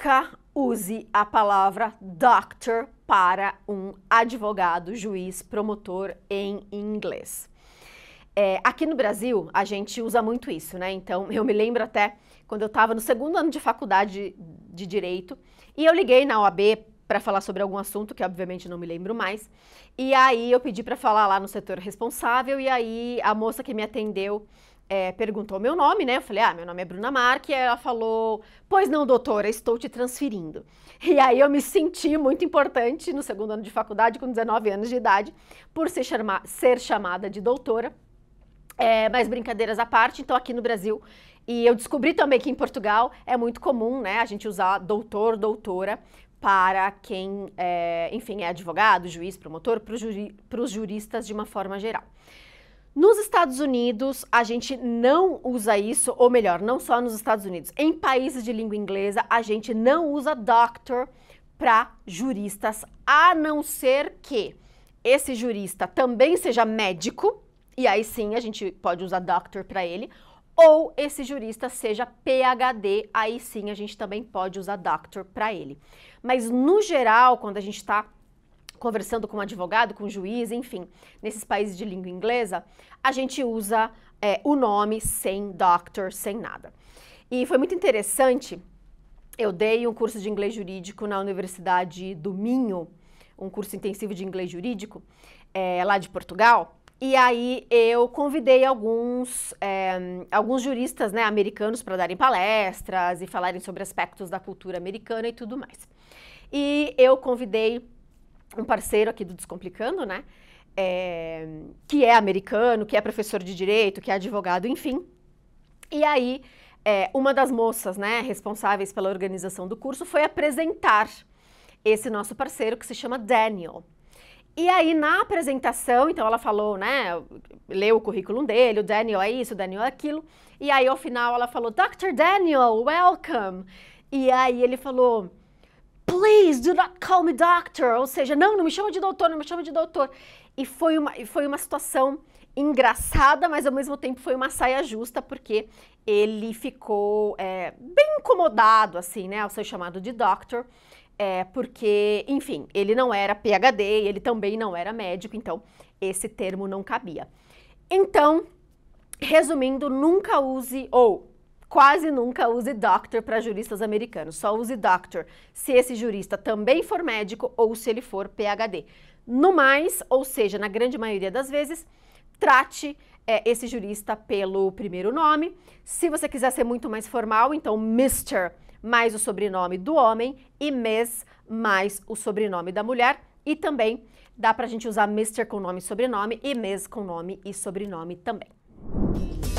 nunca use a palavra doctor para um advogado, juiz, promotor em inglês. É, aqui no Brasil, a gente usa muito isso, né? Então, eu me lembro até quando eu estava no segundo ano de faculdade de, de Direito e eu liguei na OAB para falar sobre algum assunto que obviamente não me lembro mais. E aí eu pedi para falar lá no setor responsável e aí a moça que me atendeu é, perguntou meu nome, né? Eu falei, ah, meu nome é Bruna Marque. Ela falou, pois não, doutora, estou te transferindo. E aí eu me senti muito importante no segundo ano de faculdade, com 19 anos de idade, por ser, chama ser chamada de doutora. É, mas brincadeiras à parte, então aqui no Brasil. E eu descobri também que em Portugal é muito comum, né, a gente usar doutor, doutora, para quem, é, enfim, é advogado, juiz, promotor, para os juri, juristas de uma forma geral. Nos Estados Unidos, a gente não usa isso, ou melhor, não só nos Estados Unidos, em países de língua inglesa, a gente não usa doctor para juristas, a não ser que esse jurista também seja médico, e aí sim a gente pode usar doctor para ele, ou esse jurista seja PhD, aí sim a gente também pode usar doctor para ele. Mas no geral, quando a gente está conversando com um advogado, com um juiz, enfim, nesses países de língua inglesa, a gente usa é, o nome sem doctor, sem nada. E foi muito interessante, eu dei um curso de inglês jurídico na Universidade do Minho, um curso intensivo de inglês jurídico, é, lá de Portugal, e aí eu convidei alguns, é, alguns juristas né, americanos para darem palestras e falarem sobre aspectos da cultura americana e tudo mais. E eu convidei um parceiro aqui do Descomplicando, né? É, que é americano, que é professor de direito, que é advogado, enfim. E aí, é, uma das moças, né, responsáveis pela organização do curso, foi apresentar esse nosso parceiro que se chama Daniel. E aí, na apresentação, então ela falou, né? Leu o currículo dele, o Daniel é isso, o Daniel é aquilo. E aí, ao final, ela falou: Dr. Daniel, welcome. E aí ele falou: please do not call me doctor, ou seja, não, não me chama de doutor, não me chama de doutor. E foi uma, foi uma situação engraçada, mas ao mesmo tempo foi uma saia justa, porque ele ficou é, bem incomodado, assim, né, ao ser chamado de doctor, é, porque, enfim, ele não era PHD, ele também não era médico, então esse termo não cabia. Então, resumindo, nunca use, ou quase nunca use doctor para juristas americanos. Só use doctor se esse jurista também for médico ou se ele for PhD. No mais, ou seja, na grande maioria das vezes, trate é, esse jurista pelo primeiro nome. Se você quiser ser muito mais formal, então Mr. mais o sobrenome do homem e Miss mais o sobrenome da mulher. E também dá para a gente usar Mr. com nome e sobrenome e Miss com nome e sobrenome também.